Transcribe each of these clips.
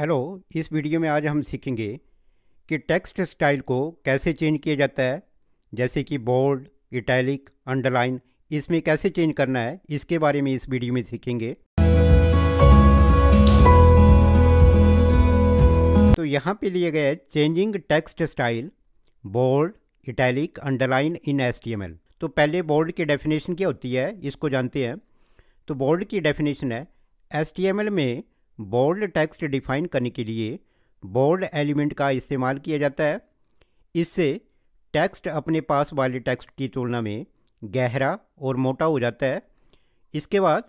hello इस video में आज हम सीखेंगे कि टेक्स्ट स्टाइल को कैसे चेंज किया जाता है जैसे कि बोल्ड इटैलिक अंडरलाइन इसमें कैसे चेंज करना है इसके बारे में इस वीडियो में सीखेंगे तो यहाँ पे लिया गया है changing text style bold italic underline in एस तो पहले बोल्ड की डेफिनेशन क्या होती है इसको जानते हैं तो बोल्ड की डेफिनेशन है एस में बोल्ड टेक्स्ट डिफाइन करने के लिए बोल्ड एलिमेंट का इस्तेमाल किया जाता है इससे टेक्स्ट अपने पास वाले टेक्स्ट की तुलना में गहरा और मोटा हो जाता है इसके बाद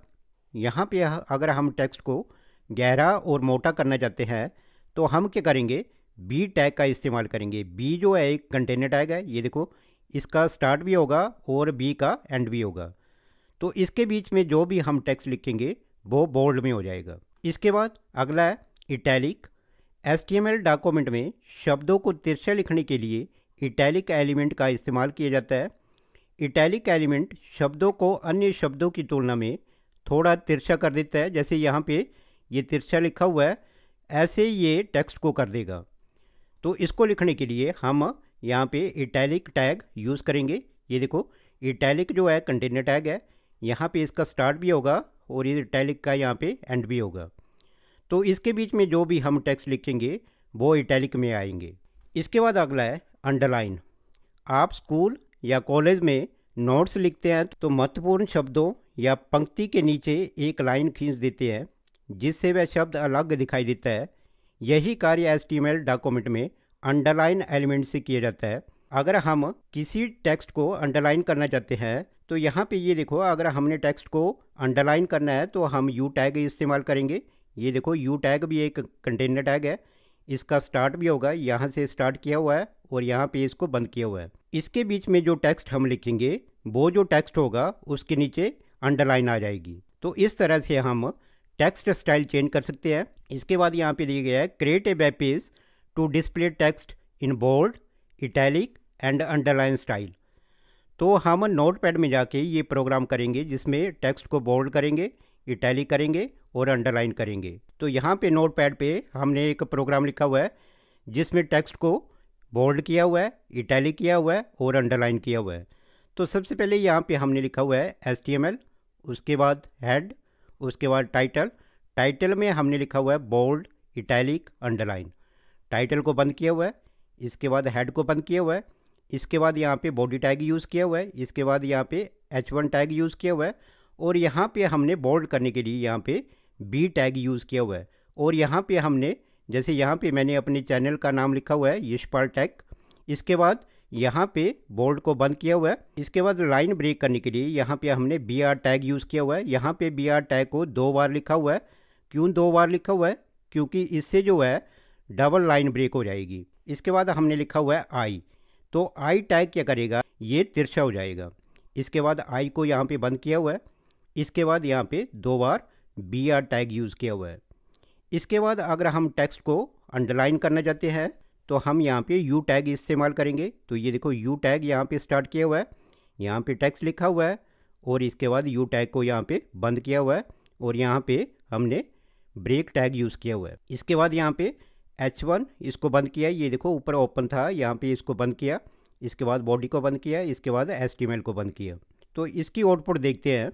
यहाँ पे अगर हम टेक्स्ट को गहरा और मोटा करना चाहते हैं तो हम क्या करेंगे बी टैग का इस्तेमाल करेंगे बी जो है एक कंटेनर टैग है ये देखो इसका स्टार्ट भी होगा और बी का एंड भी होगा तो इसके बीच में जो भी हम टेक्स्ट लिखेंगे वो बोल्ड में हो जाएगा इसके बाद अगला है इटैलिक एस डॉक्यूमेंट में शब्दों को तिरछा लिखने के लिए इटैलिक एलिमेंट का इस्तेमाल किया जाता है इटैलिक एलिमेंट शब्दों को अन्य शब्दों की तुलना में थोड़ा तिरछा कर देता है जैसे यहाँ पे ये तिरछा लिखा हुआ है ऐसे ये टेक्स्ट को कर देगा तो इसको लिखने के लिए हम यहाँ पे इटैलिक टैग यूज़ करेंगे ये देखो इटैलिक जो है कंटेनर टैग है यहाँ पे इसका स्टार्ट भी होगा और ये इटैलिक का यहाँ पे एंड भी होगा तो इसके बीच में जो भी हम टेक्स्ट लिखेंगे वो इटैलिक में आएंगे इसके बाद अगला है अंडरलाइन आप स्कूल या कॉलेज में नोट्स लिखते हैं तो महत्वपूर्ण शब्दों या पंक्ति के नीचे एक लाइन खींच देते हैं जिससे वह शब्द अलग दिखाई देता है यही कार्य एस डॉक्यूमेंट में अंडरलाइन एलिमेंट से किया जाता है अगर हम किसी टेक्स्ट को अंडरलाइन करना चाहते हैं तो यहाँ पे ये देखो अगर हमने टेक्स्ट को अंडरलाइन करना है तो हम यू टैग इस्तेमाल करेंगे ये देखो यू टैग भी एक कंटेनर टैग है इसका स्टार्ट भी होगा यहाँ से स्टार्ट किया हुआ है और यहाँ पे इसको बंद किया हुआ है इसके बीच में जो टेक्स्ट हम लिखेंगे वो जो टेक्स्ट होगा उसके नीचे अंडरलाइन आ जाएगी तो इस तरह से हम टेक्स्ट स्टाइल चेंज कर सकते हैं इसके बाद यहाँ पे दिया गया है create a web page to display text in bold italic and underline style तो हम नोटपैड में जाके ये प्रोग्राम करेंगे जिसमें टेक्स्ट को बोल्ड करेंगे इटैली करेंगे और अंडरलाइन करेंगे तो यहाँ पे नोटपैड पे हमने एक प्रोग्राम लिखा हुआ है जिसमें टेक्स्ट को बोल्ड किया हुआ है इटैली किया हुआ है और अंडरलाइन किया हुआ है तो सबसे पहले यहाँ पे हमने लिखा हुआ है एस उसके बाद हेड उसके बाद टाइटल टाइटल में हमने लिखा हुआ है बोल्ड इटैलिक अंडरलाइन टाइटल को बंद किया हुआ है इसके बाद हेड को बंद किया हुआ है इसके बाद यहाँ पे बॉडी टैग यूज़ किया हुआ है इसके बाद यहाँ पे एच वन टैग यूज़ किया हुआ है और यहाँ पे हमने बोल्ड करने के लिए यहाँ पे बी टैग यूज़ किया हुआ है और यहाँ पे हमने जैसे यहाँ पे मैंने अपने चैनल का नाम लिखा हुआ है यशपाल टैग इसके बाद यहाँ पे बोल्ड को बंद किया हुआ है इसके बाद लाइन ब्रेक करने के लिए यहाँ पर हमने बी आर टैग यूज़ किया हुआ है यहाँ पर बी आर टैग को दो बार लिखा हुआ है क्यों दो बार लिखा हुआ है क्योंकि इससे जो है डबल लाइन ब्रेक हो जाएगी इसके बाद हमने लिखा हुआ है आई तो आई टैग क्या करेगा ये तिरछा हो जाएगा इसके बाद आई को यहाँ पे बंद किया हुआ है इसके बाद यहाँ पे दो बार बी आर टैग यूज़ किया हुआ है इसके बाद अगर हम टेक्स्ट को अंडरलाइन करना चाहते हैं तो हम यहाँ पे यू टैग इस्तेमाल करेंगे तो ये देखो यू टैग यहाँ पे स्टार्ट किया हुआ है यहाँ पे टैक्स लिखा हुआ है और इसके बाद यू टैग को यहाँ पे बंद किया हुआ है और यहाँ पे हमने ब्रेक टैग यूज़ किया हुआ है इसके बाद यहाँ पे H1 इसको बंद किया ये देखो ऊपर ओपन था यहाँ पे इसको बंद किया इसके बाद बॉडी को बंद किया इसके बाद एस को बंद किया तो इसकी आउटपुट देखते हैं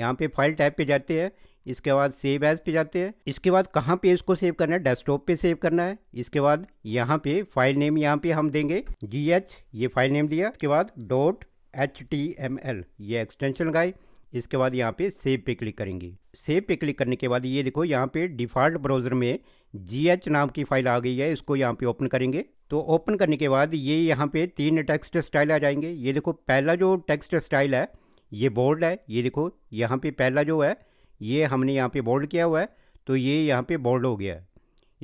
यहाँ पे फाइल टाइप पे जाते हैं इसके बाद सेव एज पे जाते हैं इसके बाद कहाँ पे इसको सेव करना है डेस्कटॉप पे सेव करना है इसके बाद यहाँ पे फाइल नेम यहाँ पे हम देंगे जी एच ये फाइल नेम दिया इसके बाद dot H T M L ये एक्सटेंशन लगाए इसके बाद यहाँ पे सेव पे क्लिक करेंगे सेव पे क्लिक करने के बाद ये देखो यहाँ पे डिफ़ॉल्ट ब्राउज़र में जी नाम की फाइल आ गई है इसको यहाँ पे ओपन करेंगे तो ओपन करने के बाद ये यहाँ पे तीन टेक्स्ट स्टाइल आ जाएंगे ये देखो पहला जो टेक्स्ट स्टाइल है ये बोल्ड है ये देखो यहाँ पे पहला जो है ये हमने यहाँ पे बोल्ड किया हुआ है तो ये यहाँ पे बोल्ड हो गया है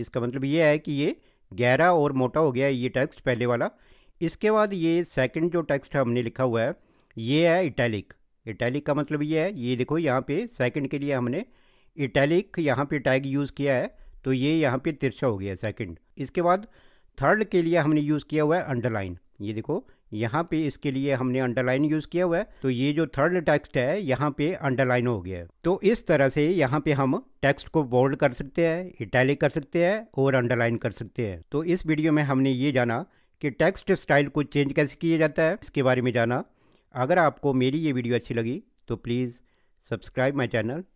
इसका मतलब ये है कि ये गहरा और मोटा हो गया है ये टेक्स्ट पहले वाला इसके बाद ये सेकेंड जो टेक्स्ट हमने लिखा हुआ है ये है इटैलिक इटैलिक का मतलब ये है ये देखो यहाँ पे सेकेंड के लिए हमने इटैलिक यहाँ पे टैग यूज़ किया है तो ये यहाँ पे तिरछा हो गया सेकंड इसके बाद थर्ड के लिए हमने यूज़ किया हुआ है अंडरलाइन ये देखो यहाँ पे इसके लिए हमने अंडरलाइन यूज़ किया हुआ है तो ये जो थर्ड टेक्स्ट है यहाँ पे अंडरलाइन हो गया है तो इस तरह से यहाँ पे हम टेक्स्ट को बोल्ड कर सकते हैं इटैलिक कर सकते हैं और अंडरलाइन कर सकते हैं तो इस वीडियो में हमने ये जाना कि टेक्स्ट स्टाइल को चेंज कैसे किया जाता है इसके बारे में जाना अगर आपको मेरी ये वीडियो अच्छी लगी तो प्लीज़ सब्सक्राइब माई चैनल